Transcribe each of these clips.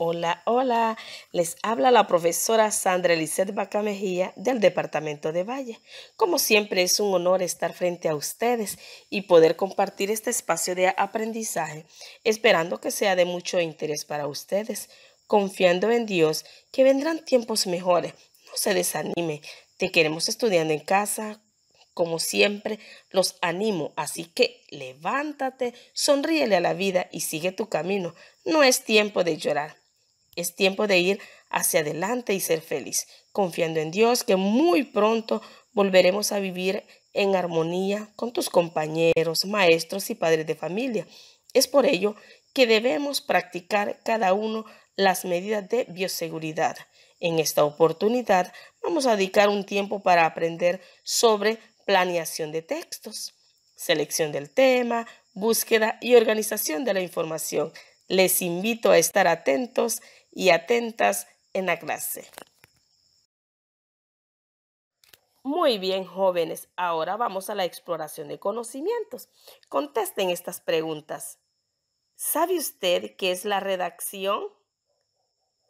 Hola, hola. Les habla la profesora Sandra Elisette Bacamejía del Departamento de Valle. Como siempre es un honor estar frente a ustedes y poder compartir este espacio de aprendizaje, esperando que sea de mucho interés para ustedes, confiando en Dios que vendrán tiempos mejores. No se desanime. Te queremos estudiando en casa. Como siempre, los animo, así que levántate, sonríele a la vida y sigue tu camino. No es tiempo de llorar. Es tiempo de ir hacia adelante y ser feliz, confiando en Dios que muy pronto volveremos a vivir en armonía con tus compañeros, maestros y padres de familia. Es por ello que debemos practicar cada uno las medidas de bioseguridad. En esta oportunidad vamos a dedicar un tiempo para aprender sobre planeación de textos, selección del tema, búsqueda y organización de la información. Les invito a estar atentos y atentas en la clase. Muy bien, jóvenes, ahora vamos a la exploración de conocimientos. Contesten estas preguntas. ¿Sabe usted qué es la redacción?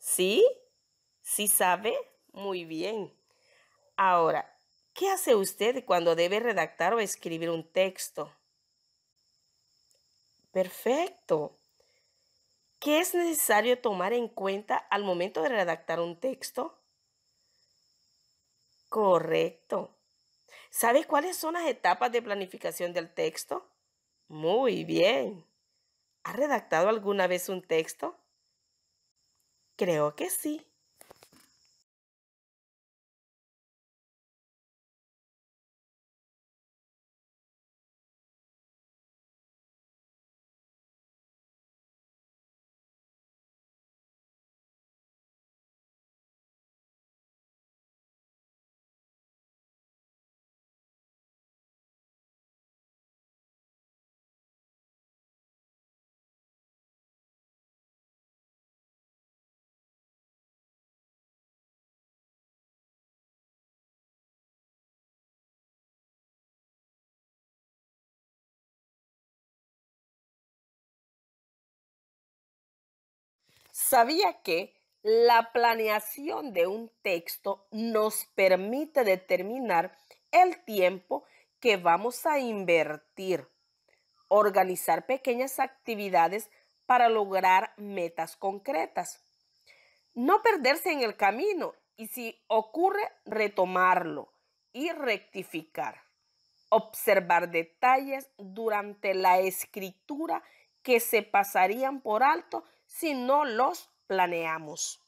¿Sí? ¿Sí sabe? Muy bien. Ahora, ¿qué hace usted cuando debe redactar o escribir un texto? Perfecto. ¿Qué es necesario tomar en cuenta al momento de redactar un texto? Correcto. ¿Sabes cuáles son las etapas de planificación del texto? Muy bien. ¿Has redactado alguna vez un texto? Creo que sí. ¿Sabía que la planeación de un texto nos permite determinar el tiempo que vamos a invertir, organizar pequeñas actividades para lograr metas concretas, no perderse en el camino y si ocurre retomarlo y rectificar, observar detalles durante la escritura que se pasarían por alto si no los planeamos.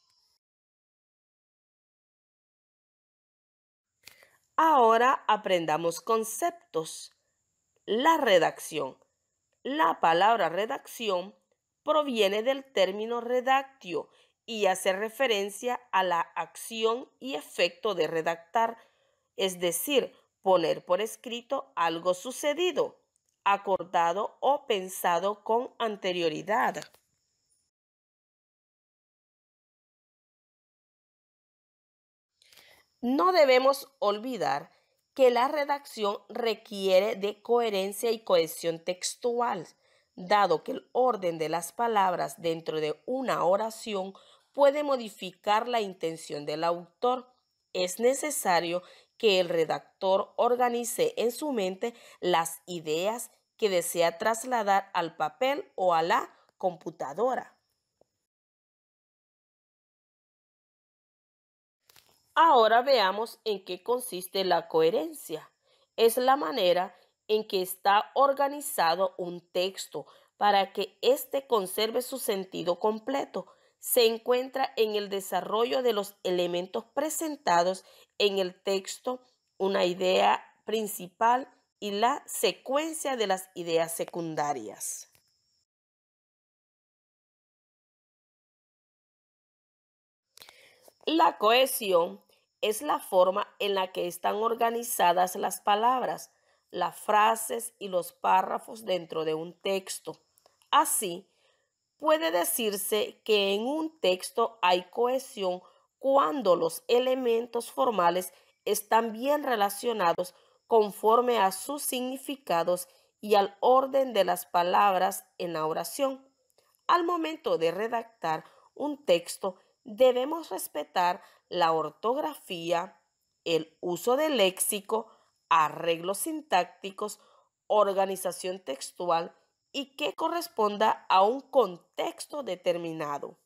Ahora aprendamos conceptos. La redacción. La palabra redacción proviene del término redactio y hace referencia a la acción y efecto de redactar, es decir, poner por escrito algo sucedido, acordado o pensado con anterioridad. No debemos olvidar que la redacción requiere de coherencia y cohesión textual, dado que el orden de las palabras dentro de una oración puede modificar la intención del autor. Es necesario que el redactor organice en su mente las ideas que desea trasladar al papel o a la computadora. Ahora veamos en qué consiste la coherencia. Es la manera en que está organizado un texto para que éste conserve su sentido completo. Se encuentra en el desarrollo de los elementos presentados en el texto, una idea principal y la secuencia de las ideas secundarias. La cohesión es la forma en la que están organizadas las palabras, las frases y los párrafos dentro de un texto. Así, puede decirse que en un texto hay cohesión cuando los elementos formales están bien relacionados conforme a sus significados y al orden de las palabras en la oración. Al momento de redactar un texto, debemos respetar la ortografía, el uso del léxico, arreglos sintácticos, organización textual y que corresponda a un contexto determinado.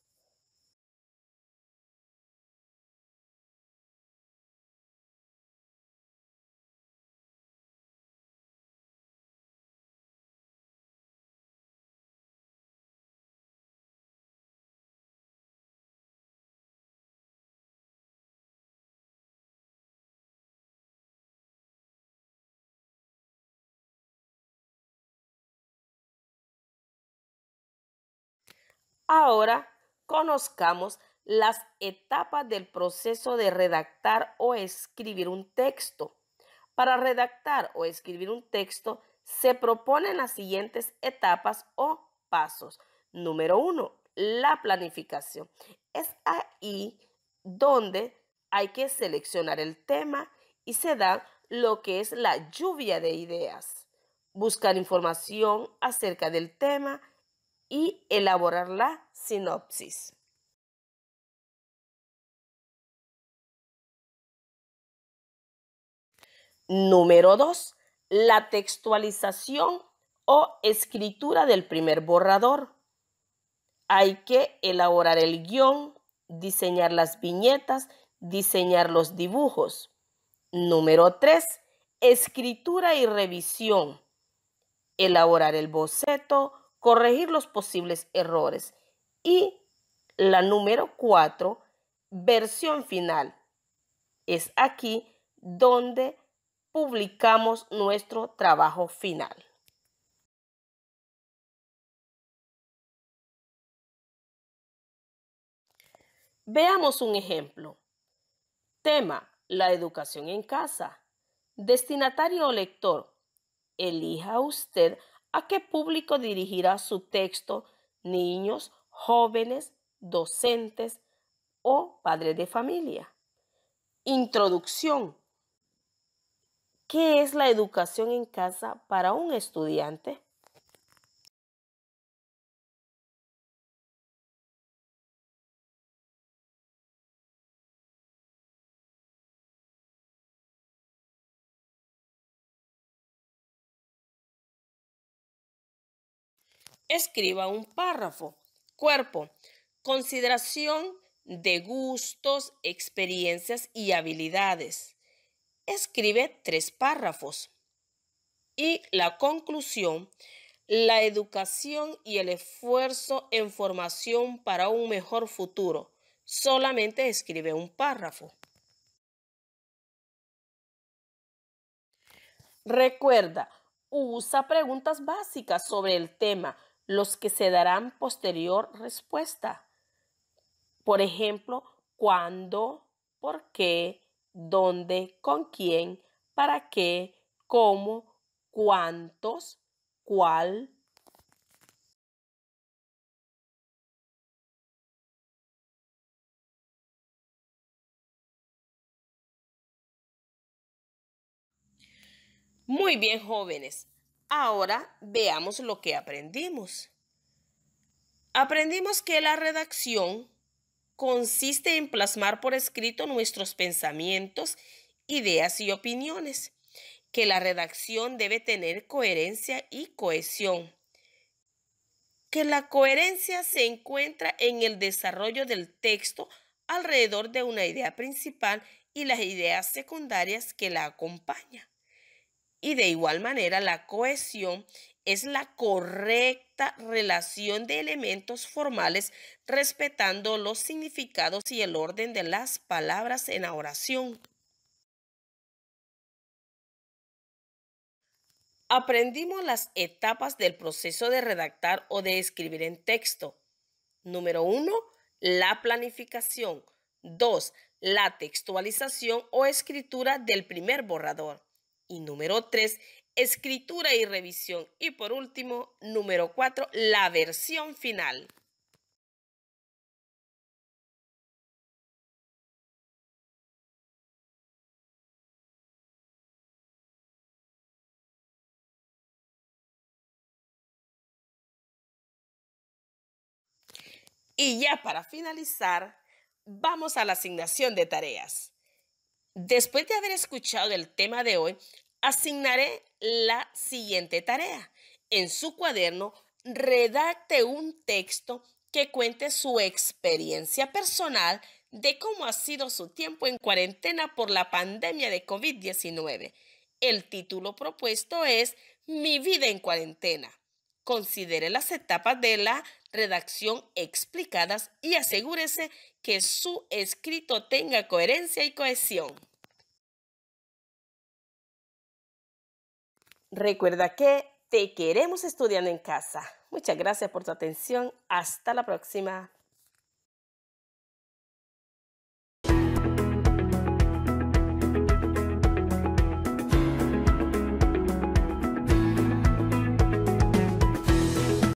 Ahora conozcamos las etapas del proceso de redactar o escribir un texto. Para redactar o escribir un texto se proponen las siguientes etapas o pasos. Número uno, la planificación. Es ahí donde hay que seleccionar el tema y se da lo que es la lluvia de ideas. Buscar información acerca del tema, y elaborar la sinopsis. Número 2. La textualización o escritura del primer borrador. Hay que elaborar el guión, diseñar las viñetas, diseñar los dibujos. Número 3. Escritura y revisión. Elaborar el boceto, corregir los posibles errores. Y la número cuatro, versión final. Es aquí donde publicamos nuestro trabajo final. Veamos un ejemplo. Tema, la educación en casa. Destinatario o lector, elija usted ¿A qué público dirigirá su texto? Niños, jóvenes, docentes o padres de familia. Introducción. ¿Qué es la educación en casa para un estudiante? Escriba un párrafo. Cuerpo. Consideración de gustos, experiencias y habilidades. Escribe tres párrafos. Y la conclusión, la educación y el esfuerzo en formación para un mejor futuro. Solamente escribe un párrafo. Recuerda, usa preguntas básicas sobre el tema los que se darán posterior respuesta. Por ejemplo, cuándo, por qué, dónde, con quién, para qué, cómo, cuántos, cuál. Muy bien, jóvenes. Ahora veamos lo que aprendimos. Aprendimos que la redacción consiste en plasmar por escrito nuestros pensamientos, ideas y opiniones, que la redacción debe tener coherencia y cohesión, que la coherencia se encuentra en el desarrollo del texto alrededor de una idea principal y las ideas secundarias que la acompañan. Y de igual manera, la cohesión es la correcta relación de elementos formales respetando los significados y el orden de las palabras en la oración. Aprendimos las etapas del proceso de redactar o de escribir en texto. Número 1, la planificación. 2, la textualización o escritura del primer borrador. Y número tres, escritura y revisión. Y por último, número cuatro, la versión final. Y ya para finalizar, vamos a la asignación de tareas. Después de haber escuchado el tema de hoy, asignaré la siguiente tarea. En su cuaderno, redacte un texto que cuente su experiencia personal de cómo ha sido su tiempo en cuarentena por la pandemia de COVID-19. El título propuesto es Mi vida en cuarentena. Considere las etapas de la redacción explicadas y asegúrese que su escrito tenga coherencia y cohesión. Recuerda que te queremos estudiando en casa. Muchas gracias por tu atención. Hasta la próxima.